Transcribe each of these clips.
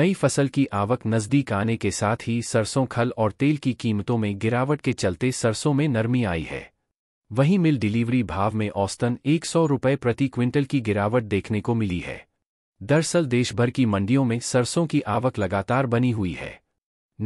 नई फसल की आवक नजदीक आने के साथ ही सरसों खल और तेल की कीमतों में गिरावट के चलते सरसों में नरमी आई है वहीं मिल डिलीवरी भाव में औसतन एक सौ रुपये प्रति क्विंटल की गिरावट देखने को मिली है दरअसल देशभर की मंडियों में सरसों की आवक लगातार बनी हुई है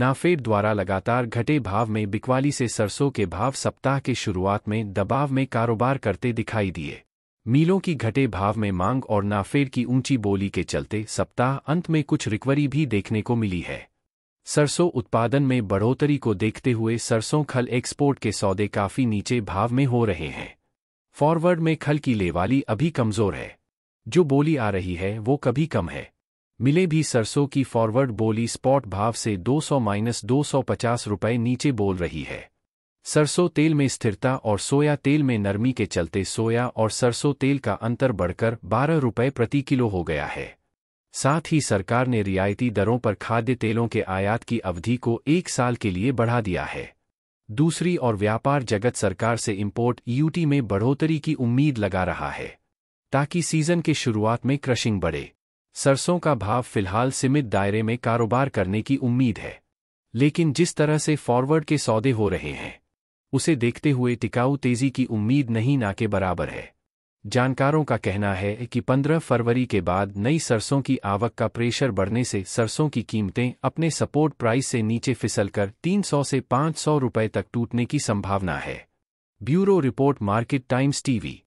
नाफेड द्वारा लगातार घटे भाव में बिकवाली से सरसों के भाव सप्ताह के शुरुआत में दबाव में कारोबार करते दिखाई दिए मीलों की घटे भाव में मांग और नाफेड की ऊंची बोली के चलते सप्ताह अंत में कुछ रिकवरी भी देखने को मिली है सरसों उत्पादन में बढ़ोतरी को देखते हुए सरसों खल एक्सपोर्ट के सौदे काफी नीचे भाव में हो रहे हैं फॉरवर्ड में खल की लेवाली अभी कमजोर है जो बोली आ रही है वो कभी कम है मिले भी सरसों की फॉरवर्ड बोली स्पॉट भाव से 200 माइनस दो नीचे बोल रही है सरसों तेल में स्थिरता और सोया तेल में नरमी के चलते सोया और सरसों तेल का अंतर बढ़कर बारह रुपये प्रति किलो हो गया है साथ ही सरकार ने रियायती दरों पर खाद्य तेलों के आयात की अवधि को एक साल के लिए बढ़ा दिया है दूसरी और व्यापार जगत सरकार से इम्पोर्ट यूटी में बढ़ोतरी की उम्मीद लगा रहा है ताकि सीजन के शुरुआत में क्रशिंग बढ़े सरसों का भाव फिलहाल सीमित दायरे में कारोबार करने की उम्मीद है लेकिन जिस तरह से फॉरवर्ड के सौदे हो रहे हैं उसे देखते हुए टिकाऊ तेजी की उम्मीद नहीं ना के बराबर है जानकारों का कहना है कि 15 फरवरी के बाद नई सरसों की आवक का प्रेशर बढ़ने से सरसों की कीमतें अपने सपोर्ट प्राइस से नीचे फिसलकर 300 से 500 रुपए तक टूटने की संभावना है bureau report market times TV